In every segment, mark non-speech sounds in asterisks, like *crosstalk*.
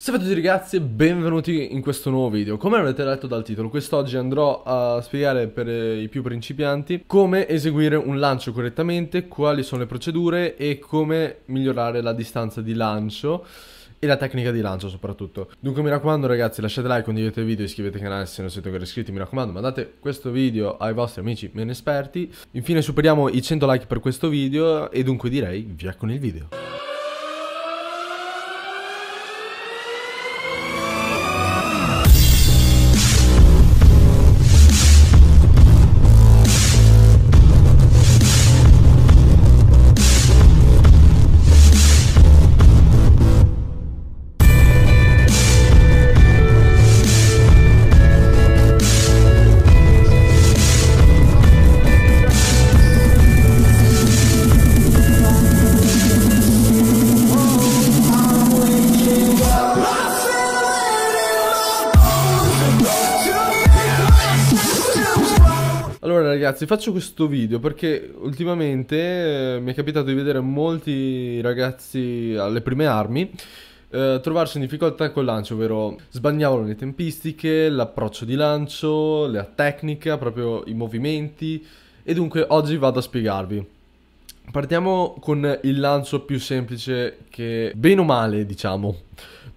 Salve a tutti ragazzi e benvenuti in questo nuovo video Come avete letto dal titolo, quest'oggi andrò a spiegare per eh, i più principianti Come eseguire un lancio correttamente, quali sono le procedure e come migliorare la distanza di lancio e la tecnica di lancio soprattutto. Dunque mi raccomando ragazzi lasciate like, condividete il video, e iscrivetevi al canale se non siete ancora iscritti, mi raccomando mandate questo video ai vostri amici meno esperti. Infine superiamo i 100 like per questo video e dunque direi via con il video. Allora ragazzi faccio questo video perché ultimamente eh, mi è capitato di vedere molti ragazzi alle prime armi eh, trovarsi in difficoltà col lancio, ovvero sbagnavano le tempistiche, l'approccio di lancio, la tecnica, proprio i movimenti e dunque oggi vado a spiegarvi. Partiamo con il lancio più semplice che bene o male diciamo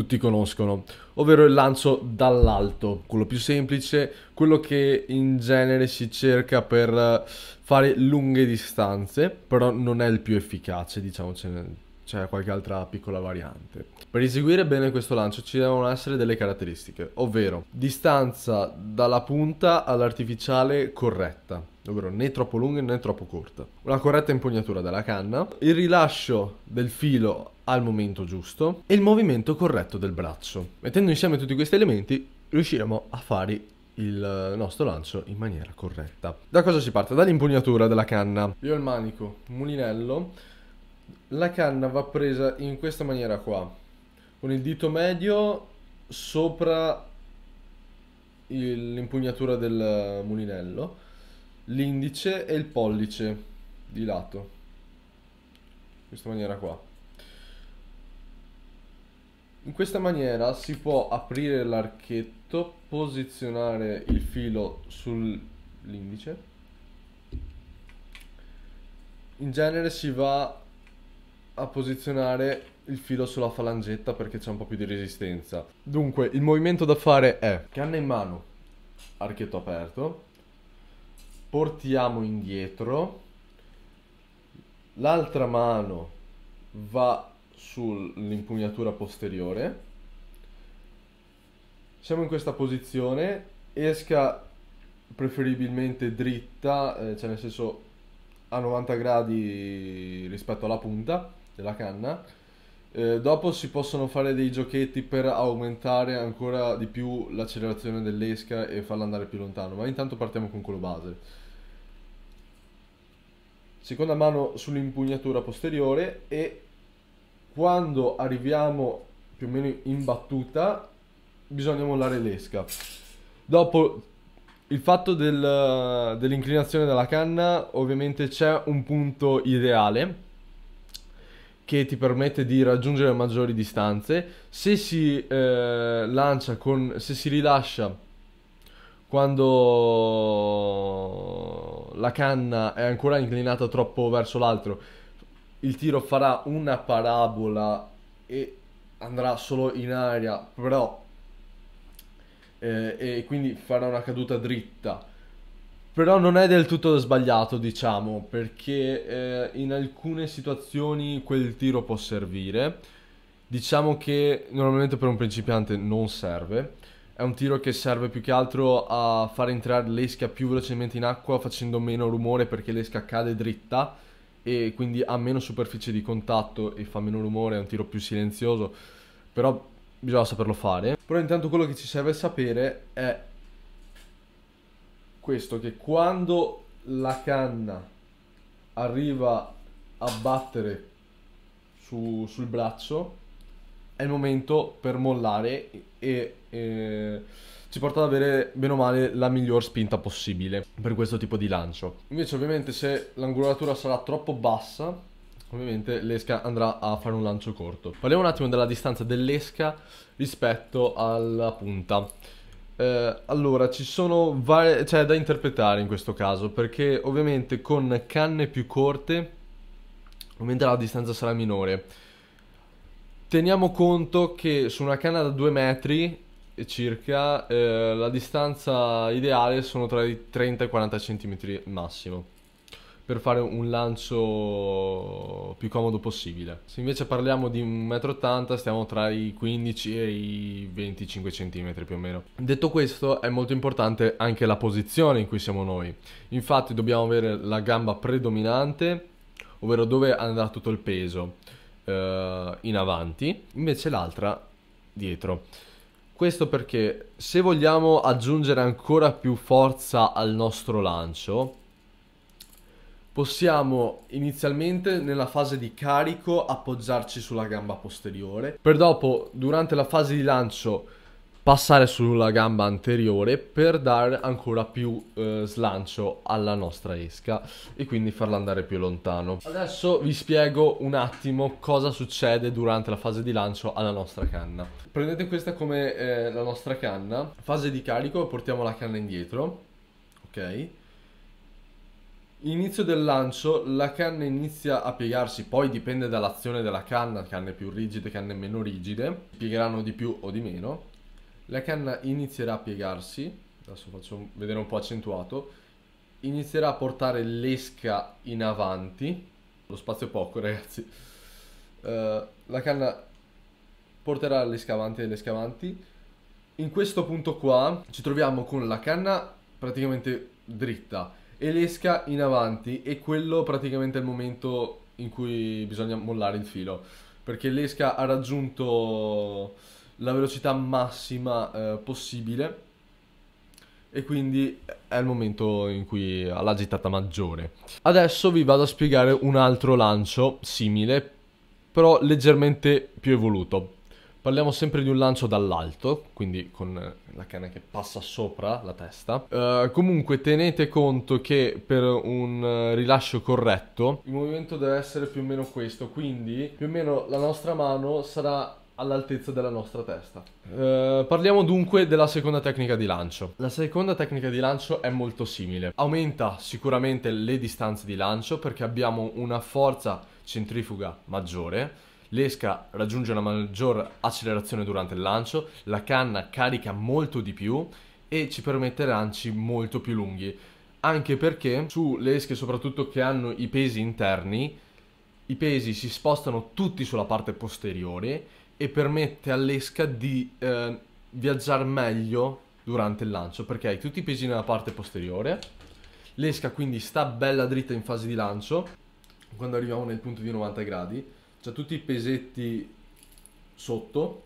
tutti conoscono, ovvero il lancio dall'alto, quello più semplice, quello che in genere si cerca per fare lunghe distanze, però non è il più efficace, diciamocene c'è qualche altra piccola variante. Per eseguire bene questo lancio ci devono essere delle caratteristiche, ovvero distanza dalla punta all'artificiale corretta, ovvero né troppo lunga né troppo corta, una corretta impugnatura della canna, il rilascio del filo al momento giusto e il movimento corretto del braccio. Mettendo insieme tutti questi elementi riusciremo a fare il nostro lancio in maniera corretta. Da cosa si parte? Dall'impugnatura della canna. Io ho il manico, un mulinello la canna va presa in questa maniera qua, con il dito medio sopra l'impugnatura del mulinello, l'indice e il pollice di lato, in questa maniera qua. In questa maniera si può aprire l'archetto, posizionare il filo sull'indice. In genere si va a posizionare il filo sulla falangetta perché c'è un po' più di resistenza. Dunque, il movimento da fare è canna in mano, archetto aperto, portiamo indietro, l'altra mano va sull'impugnatura posteriore, siamo in questa posizione, esca preferibilmente dritta, eh, cioè nel senso a 90 gradi rispetto alla punta, della canna. Eh, dopo si possono fare dei giochetti per aumentare ancora di più l'accelerazione dell'esca e farla andare più lontano, ma intanto partiamo con quello base. Seconda mano sull'impugnatura posteriore e quando arriviamo più o meno in battuta bisogna mollare l'esca. Dopo il fatto del, dell'inclinazione della canna ovviamente c'è un punto ideale che ti permette di raggiungere maggiori distanze. Se si eh, lancia con se si rilascia quando la canna è ancora inclinata troppo verso l'altro, il tiro farà una parabola e andrà solo in aria, però eh, e quindi farà una caduta dritta però non è del tutto sbagliato, diciamo, perché eh, in alcune situazioni quel tiro può servire. Diciamo che normalmente per un principiante non serve. È un tiro che serve più che altro a far entrare l'esca più velocemente in acqua facendo meno rumore perché l'esca cade dritta e quindi ha meno superficie di contatto e fa meno rumore, è un tiro più silenzioso, però bisogna saperlo fare. Però intanto quello che ci serve sapere è questo, che quando la canna arriva a battere su, sul braccio è il momento per mollare e, e ci porta ad avere meno male la miglior spinta possibile per questo tipo di lancio. Invece ovviamente se l'angolatura sarà troppo bassa ovviamente l'esca andrà a fare un lancio corto. Parliamo un attimo della distanza dell'esca rispetto alla punta. Eh, allora, ci sono varie, cioè, da interpretare in questo caso, perché ovviamente con canne più corte, ovviamente la distanza sarà minore. Teniamo conto che su una canna da 2 metri eh, circa eh, la distanza ideale sono tra i 30 e i 40 cm massimo per fare un lancio più comodo possibile. Se invece parliamo di 1,80 m stiamo tra i 15 e i 25 cm più o meno. Detto questo è molto importante anche la posizione in cui siamo noi. Infatti dobbiamo avere la gamba predominante, ovvero dove andrà tutto il peso, eh, in avanti, invece l'altra dietro. Questo perché se vogliamo aggiungere ancora più forza al nostro lancio, possiamo inizialmente nella fase di carico appoggiarci sulla gamba posteriore, per dopo durante la fase di lancio passare sulla gamba anteriore per dare ancora più eh, slancio alla nostra esca e quindi farla andare più lontano. Adesso vi spiego un attimo cosa succede durante la fase di lancio alla nostra canna. Prendete questa come eh, la nostra canna, fase di carico portiamo la canna indietro, ok? Inizio del lancio, la canna inizia a piegarsi, poi dipende dall'azione della canna, canne più rigide, canne meno rigide, piegheranno di più o di meno. La canna inizierà a piegarsi, adesso faccio vedere un po' accentuato, inizierà a portare l'esca in avanti, lo spazio è poco *laughs* ragazzi, uh, la canna porterà l'esca avanti e l'esca avanti. In questo punto qua ci troviamo con la canna praticamente dritta e l'esca in avanti e quello praticamente è il momento in cui bisogna mollare il filo perché l'esca ha raggiunto la velocità massima eh, possibile e quindi è il momento in cui ha la gittata maggiore. Adesso vi vado a spiegare un altro lancio simile però leggermente più evoluto Parliamo sempre di un lancio dall'alto, quindi con eh, la canna che passa sopra la testa. Uh, comunque tenete conto che per un eh, rilascio corretto il movimento deve essere più o meno questo, quindi più o meno la nostra mano sarà all'altezza della nostra testa. Eh, parliamo dunque della seconda tecnica di lancio. La seconda tecnica di lancio è molto simile. Aumenta sicuramente le distanze di lancio perché abbiamo una forza centrifuga maggiore l'esca raggiunge una maggior accelerazione durante il lancio, la canna carica molto di più e ci permette lanci molto più lunghi, anche perché sulle esche soprattutto che hanno i pesi interni, i pesi si spostano tutti sulla parte posteriore e permette all'esca di eh, viaggiare meglio durante il lancio perché hai tutti i pesi nella parte posteriore l'esca quindi sta bella dritta in fase di lancio quando arriviamo nel punto di 90 gradi c'ha tutti i pesetti sotto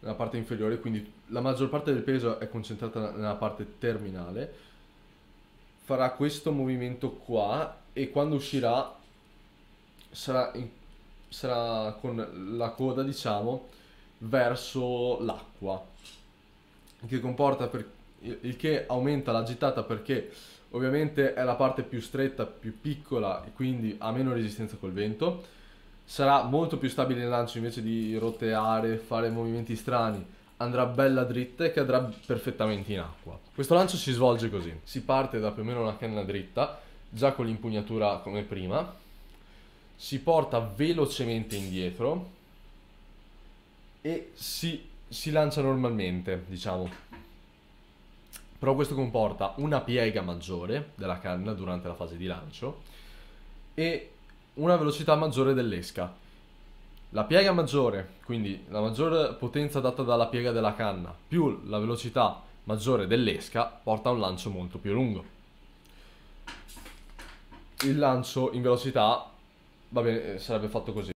nella parte inferiore quindi la maggior parte del peso è concentrata nella parte terminale farà questo movimento qua e quando uscirà sarà, in, sarà con la coda diciamo verso l'acqua che comporta per, il che aumenta la gittata perché Ovviamente è la parte più stretta, più piccola e quindi ha meno resistenza col vento. Sarà molto più stabile il lancio invece di roteare, fare movimenti strani. Andrà bella dritta e cadrà perfettamente in acqua. Questo lancio si svolge così. Si parte da più o meno una canna dritta, già con l'impugnatura come prima. Si porta velocemente indietro e si, si lancia normalmente, diciamo. Però questo comporta una piega maggiore della canna durante la fase di lancio e una velocità maggiore dell'esca. La piega maggiore, quindi la maggior potenza data dalla piega della canna, più la velocità maggiore dell'esca, porta a un lancio molto più lungo. Il lancio in velocità va bene, eh, sarebbe fatto così.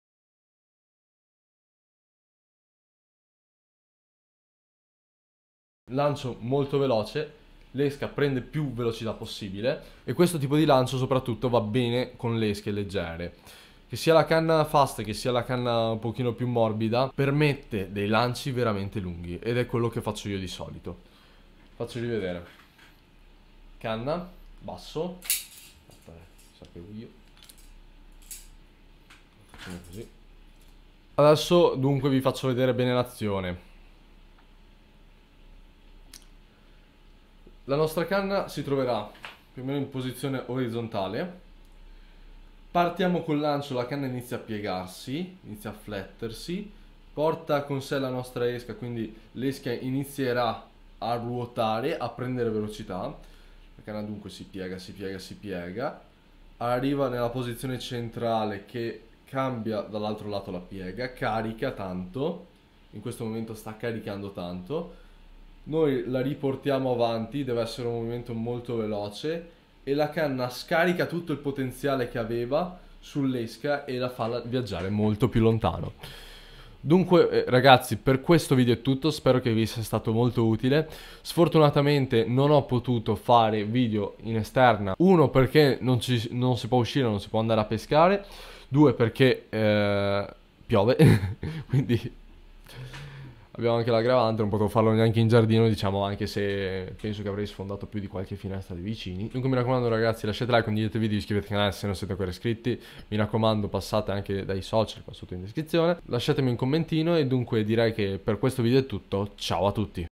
lancio molto veloce, l'esca prende più velocità possibile e questo tipo di lancio soprattutto va bene con le esche leggere. Che sia la canna fast che sia la canna un pochino più morbida permette dei lanci veramente lunghi ed è quello che faccio io di solito. Faccio rivedere. Canna, basso, sapevo io. Facciamo così. Adesso dunque vi faccio vedere bene l'azione. La nostra canna si troverà più o meno in posizione orizzontale. Partiamo col lancio, la canna inizia a piegarsi, inizia a flettersi, porta con sé la nostra esca, quindi l'esca inizierà a ruotare, a prendere velocità. La canna dunque si piega, si piega, si piega, arriva nella posizione centrale che cambia dall'altro lato la piega, carica tanto, in questo momento sta caricando tanto, noi la riportiamo avanti, deve essere un movimento molto veloce e la canna scarica tutto il potenziale che aveva sull'esca e la fa viaggiare molto più lontano. Dunque eh, ragazzi per questo video è tutto, spero che vi sia stato molto utile Sfortunatamente non ho potuto fare video in esterna Uno perché non, ci, non si può uscire, non si può andare a pescare Due perché eh, piove *laughs* Quindi abbiamo anche l'aggravante, non potevo farlo neanche in giardino, diciamo, anche se penso che avrei sfondato più di qualche finestra dei vicini. Dunque mi raccomando ragazzi, lasciate like, condividete il video, iscrivetevi al canale se non siete ancora iscritti. Mi raccomando, passate anche dai social qua sotto in descrizione. Lasciatemi un commentino e dunque direi che per questo video è tutto. Ciao a tutti!